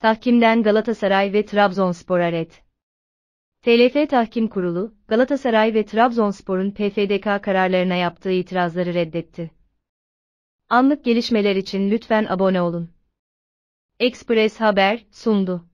Tahkimden Galatasaray ve Trabzonspor red. TLF Tahkim Kurulu, Galatasaray ve Trabzonspor'un PFDK kararlarına yaptığı itirazları reddetti. Anlık gelişmeler için lütfen abone olun. Express Haber sundu.